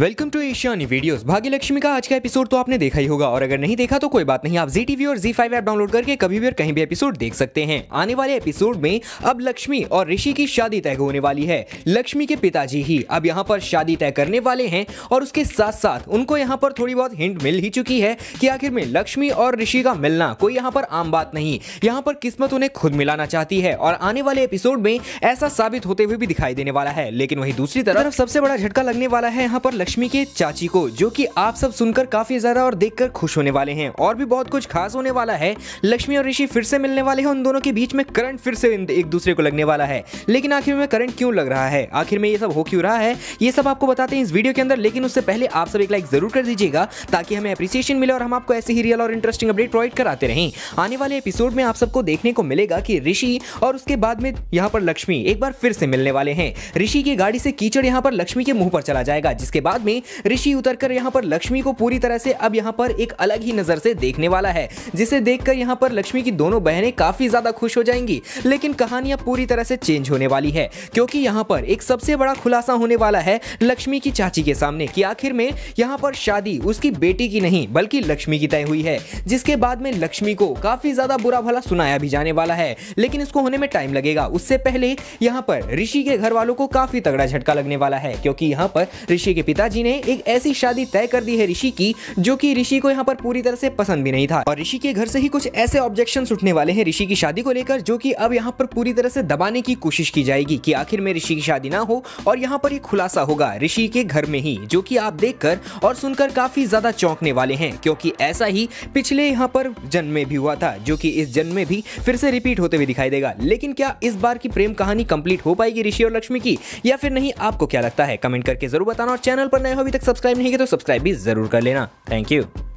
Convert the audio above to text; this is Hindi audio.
वेलकम टू एशियानी वीडियोस भाग्यलक्ष्मी का आज का एपिसोड तो आपने देखा ही होगा और अगर नहीं देखा तो कोई बात नहीं आप जी टीवी और जी फाइव ऐप डाउनलोड करके कभी भी और कहीं भी एपिसोड देख सकते हैं आने वाले एपिसोड में अब लक्ष्मी और ऋषि की शादी तय होने वाली है लक्ष्मी के पिताजी ही अब यहाँ पर शादी तय करने वाले हैं और उसके साथ साथ उनको यहाँ पर थोड़ी बहुत हिंट मिल ही चुकी है कि आखिर में लक्ष्मी और ऋषि का मिलना कोई यहाँ पर आम बात नहीं यहाँ पर किस्मत उन्हें खुद मिलाना चाहती है और आने वाले एपिसोड में ऐसा साबित होते हुए भी दिखाई देने वाला है लेकिन वही दूसरी तरफ सबसे बड़ा झटका लगने वाला है यहाँ पर लक्ष्मी के चाची को जो कि आप सब सुनकर काफी ज्यादा और देखकर खुश होने वाले हैं और भी बहुत कुछ खास होने वाला है लक्ष्मी और ऋषि फिर से मिलने वाले हैं उन दोनों के बीच में करंट फिर से एक दूसरे को लगने वाला है लेकिन आखिर में करंट क्यों लग रहा है आखिर में ये सब हो क्यों रहा है ये सब आपको बताते हैं इस वीडियो के अंदर लेकिन उससे पहले आप सब एक लाइक जरूर कर दीजिएगा ताकि हमें अप्रिसिएशन मिले और हम आपको ऐसे ही रियल और इंटरेस्टिंग अपडेट प्रोवाइड कराते रहें आने वाले एपिसोड में आप सबको देखने को मिलेगा कि ऋषि और उसके बाद में यहाँ पर लक्ष्मी एक बार फिर से मिलने वाले हैं ऋषि की गाड़ी से कीचड़ यहाँ पर लक्ष्मी के मुंह पर चला जाएगा जिसके बाद बाद में ऋषि उतरकर यहाँ पर लक्ष्मी को पूरी तरह से अब यहाँ पर एक अलग ही नजर से देखने वाला है जिसे देखकर यहाँ पर लक्ष्मी की दोनों बहनें काफी ज्यादा खुश हो जाएंगी लेकिन कहानियां पूरी तरह से चेंज होने वाली है क्योंकि यहाँ पर एक सबसे बड़ा खुलासा होने वाला है लक्ष्मी की चाची के सामने कि आखिर में यहाँ पर शादी उसकी बेटी की नहीं बल्कि लक्ष्मी की तय हुई है जिसके बाद में लक्ष्मी को काफी ज्यादा बुरा भला सुनाया भी जाने वाला है लेकिन इसको होने में टाइम लगेगा उससे पहले यहाँ पर ऋषि के घर वालों को काफी तगड़ा झटका लगने वाला है क्योंकि यहाँ पर ऋषि के पिता जी ने एक ऐसी शादी तय कर दी है ऋषि की जो कि ऋषि को यहाँ पर पूरी तरह से पसंद भी नहीं था और ऋषि के घर से ही कुछ ऐसे ऑब्जेक्शन उठने वाले हैं ऋषि की शादी को लेकर जो कि अब यहाँ पर पूरी तरह से दबाने की कोशिश की जाएगी कि आखिर में ऋषि की शादी ना हो और यहाँ पर एक खुलासा होगा ऋषि के घर में ही जो की आप देख और सुनकर काफी ज्यादा चौंकने वाले हैं क्योंकि ऐसा ही पिछले यहाँ पर जन्म में भी हुआ था जो की इस जन्म में भी फिर से रिपीट होते हुए दिखाई देगा लेकिन क्या इस बार की प्रेम कहानी कंप्लीट हो पाएगी ऋषि और लक्ष्मी की या फिर नहीं आपको क्या लगता है कमेंट करके जरूर बताना और चैनल पर नए हो अभी तक सब्सक्राइब नहीं किया तो सब्सक्राइब भी जरूर कर लेना थैंक यू